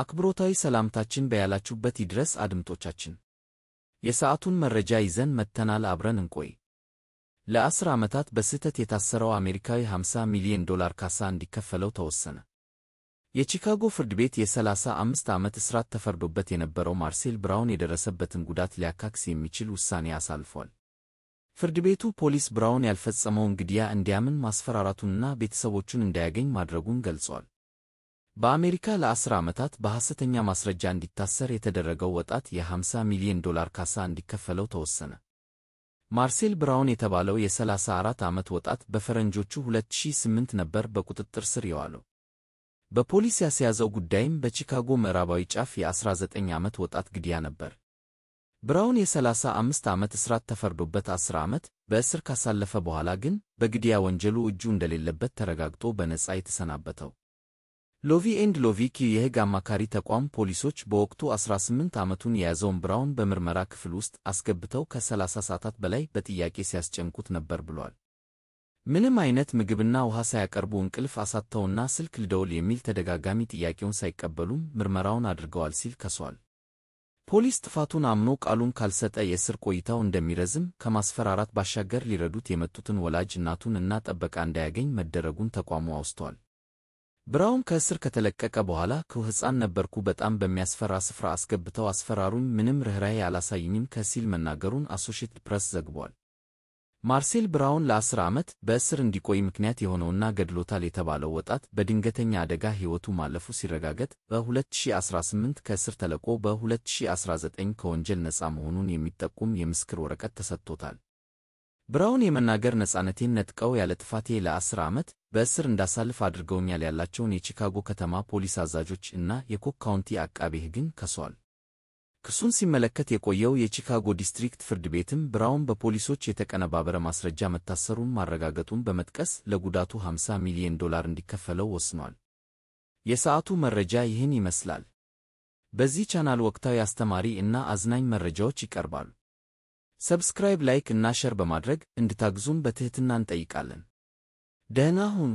አክብሮታዊ ሰላምታችን በያላችሁበት ይድረስ አድምጦቻችን። የሰዓቱን መረጃ ይዘን መጥተናል። አብረን እንቆይ። ለአስር ዓመታት በስህተት የታሰረው አሜሪካዊ 50 ሚሊዮን ዶላር ካሳ እንዲከፈለው ተወሰነ። የቺካጎ ፍርድ ቤት የ35 ዓመት እስራት ተፈርዶበት የነበረው ማርሴል ብራውን የደረሰበትን ጉዳት ሊያካክስ የሚችል ውሳኔ አሳልፏል። ፍርድ ቤቱ ፖሊስ ብራውን ያልፈጸመውን ግድያ እንዲያምን ማስፈራራቱንና ቤተሰቦቹን እንዳያገኝ ማድረጉን ገልጿል። በአሜሪካ ለአስር ዓመታት በሐሰተኛ ማስረጃ እንዲታሰር የተደረገው ወጣት የ50 ሚሊዮን ዶላር ካሳ እንዲከፈለው ተወሰነ። ማርሴል ብራውን የተባለው የ34 ዓመት ወጣት በፈረንጆቹ 2008 ነበር በቁጥጥር ስር የዋለው። በፖሊስ ያስያዘው ጉዳይም በቺካጎ ምዕራባዊ ጫፍ የ19 ዓመት ወጣት ግድያ ነበር። ብራውን የ35 ዓመት እስራት ተፈርዶበት 10 ዓመት በእስር ካሳለፈ በኋላ ግን በግድያ ወንጀሉ እጁ እንደሌለበት ተረጋግጦ በነጻ የተሰናበተው ሎቪ ኤንድ ሎቪ ኪ የሕግ አማካሪ ተቋም ፖሊሶች በወቅቱ 18 ዓመቱን የያዘውን ብራውን በምርመራ ክፍል ውስጥ አስገብተው ከ30 ሰዓታት በላይ በጥያቄ ሲያስጨንቁት ነበር ብሏል። ምንም ዓይነት ምግብና ውሃ ሳያቀርቡ እንቅልፍ አሳጥተውና ስልክ ልደውል የሚል ተደጋጋሚ ጥያቄውን ሳይቀበሉም ምርመራውን አድርገዋል ሲል ከሷል። ፖሊስ ጥፋቱን አምኖ ቃሉን ካልሰጠ የእስር ቆይታው እንደሚረዝም ከማስፈራራት ባሻገር ሊረዱት የመጡትን ወላጅ እናቱን እና ጠበቃ እንዳያገኝ መደረጉን ተቋሙ አውስቷል። ብራውን ከእስር ከተለቀቀ በኋላ ክው ሕፃን ነበርኩ። በጣም በሚያስፈራ ስፍራ አስገብተው አስፈራሩኝ። ምንም ርኅራኄ አላሳይኝም ከሲል መናገሩን አሶሺየትድ ፕሬስ ዘግቧል። ማርሴል ብራውን ለአስር ዓመት በእስር እንዲቆይ ምክንያት የሆነውና ገድሎታል የተባለው ወጣት በድንገተኛ አደጋ ሕይወቱ ማለፉ ሲረጋገጥ በ2018 ከእስር ተለቆ በ2019 ከወንጀል ነፃ መሆኑን የሚጠቁም የምስክር ወረቀት ተሰጥቶታል። ብራውን የመናገር ነጻነቴን ነጥቀው ያለ ጥፋቴ ለአስር ዓመት በእስር እንዳሳልፍ አድርገውኛል ያላቸውን የቺካጎ ከተማ ፖሊስ አዛዦች እና የኮክ ካውንቲ አቃቤ ሕግን ከሷል። ክሱን ሲመለከት የቆየው የቺካጎ ዲስትሪክት ፍርድ ቤትም ብራውን በፖሊሶች የተቀነባበረ ማስረጃ መታሰሩን ማረጋገጡን በመጥቀስ ለጉዳቱ 50 ሚሊዮን ዶላር እንዲከፈለው ወስኗል። የሰዓቱ መረጃ ይህን ይመስላል። በዚህ ቻናል ወቅታዊ አስተማሪ እና አዝናኝ መረጃዎች ይቀርባሉ። ሰብስክራይብ፣ ላይክ እና ሸር በማድረግ እንድታግዙም በትህትና እንጠይቃለን። ደህና ሁኑ።